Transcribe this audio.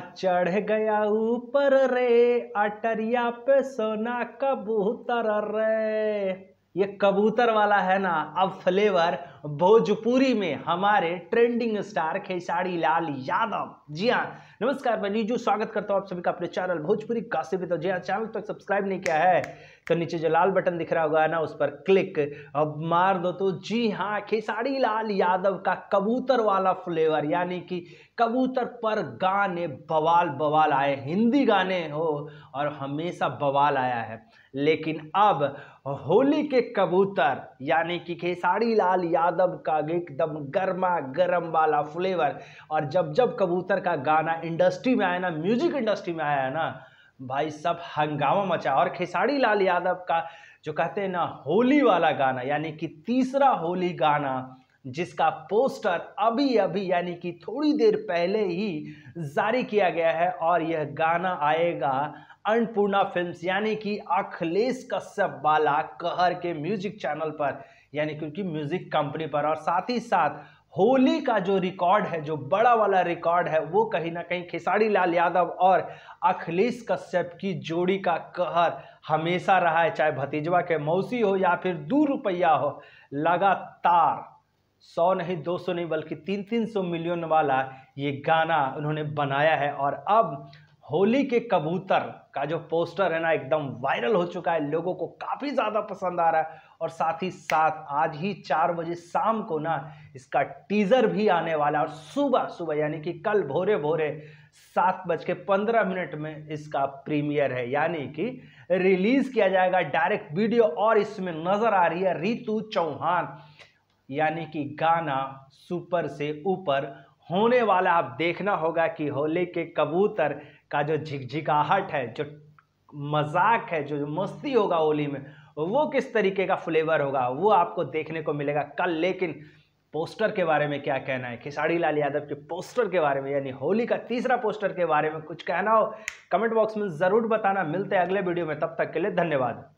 चढ़ गया ऊपर रे अटरिया पे सोना कबूतर रे ये कबूतर वाला है ना अब फ्लेवर भोजपुरी में हमारे ट्रेंडिंग स्टार खेसारी लाल यादव जी हाँ नमस्कार मैं लीजू स्वागत करता हूँ आप सभी का अपने चैनल भोजपुरी काशी भी तो जी हाँ चैनल तक सब्सक्राइब नहीं किया है तो नीचे जो लाल बटन दिख रहा होगा ना उस पर क्लिक अब मार दो तो जी हाँ खेसारी लाल यादव का कबूतर वाला फ्लेवर यानी कि कबूतर पर गाने बवाल बवाल आए हिंदी गाने हो और हमेशा बवाल आया है लेकिन अब होली के कबूतर यानी कि खेसारी लाल यादव यादव का एकदम गर्मा गर्म वाला फ्लेवर और जब जब कबूतर का गाना इंडस्ट्री में आया ना म्यूजिक इंडस्ट्री में आया ना भाई सब हंगामा मचा और खेसारी लाल यादव का जो कहते हैं ना होली वाला गाना यानी कि तीसरा होली गाना जिसका पोस्टर अभी अभी यानी कि थोड़ी देर पहले ही जारी किया गया है और यह गाना आएगा अन्नपूर्णा फिल्म्स यानी कि अखिलेश कश्यप वाला कहर के म्यूजिक चैनल पर यानी क्योंकि म्यूजिक कंपनी पर और साथ ही साथ होली का जो रिकॉर्ड है जो बड़ा वाला रिकॉर्ड है वो कहीं ना कहीं खेसारी लाल यादव और अखिलेश कश्यप की जोड़ी का कहर हमेशा रहा है चाहे भतीजवा के मौसी हो या फिर दो रुपया हो लगातार सौ नहीं दो सौ नहीं बल्कि तीन तीन सौ मिलियन वाला ये गाना उन्होंने बनाया है और अब होली के कबूतर का जो पोस्टर है ना एकदम वायरल हो चुका है लोगों को काफ़ी ज़्यादा पसंद आ रहा है और साथ ही साथ आज ही चार बजे शाम को ना इसका टीज़र भी आने वाला और सुबह सुबह यानी कि कल भोरे भोरे सात बज के पंद्रह मिनट में इसका प्रीमियर है यानी कि रिलीज़ किया जाएगा डायरेक्ट वीडियो और इसमें नज़र आ रही है रितु चौहान यानी कि गाना सुपर से ऊपर होने वाला आप देखना होगा कि होली के कबूतर का जो झिकझिकाहट है जो मजाक है जो मस्ती होगा होली में वो किस तरीके का फ्लेवर होगा वो आपको देखने को मिलेगा कल लेकिन पोस्टर के बारे में क्या कहना है खिसाड़ी लाल यादव के पोस्टर के बारे में यानी होली का तीसरा पोस्टर के बारे में कुछ कहना हो कमेंट बॉक्स में ज़रूर बताना मिलते हैं अगले वीडियो में तब तक के लिए धन्यवाद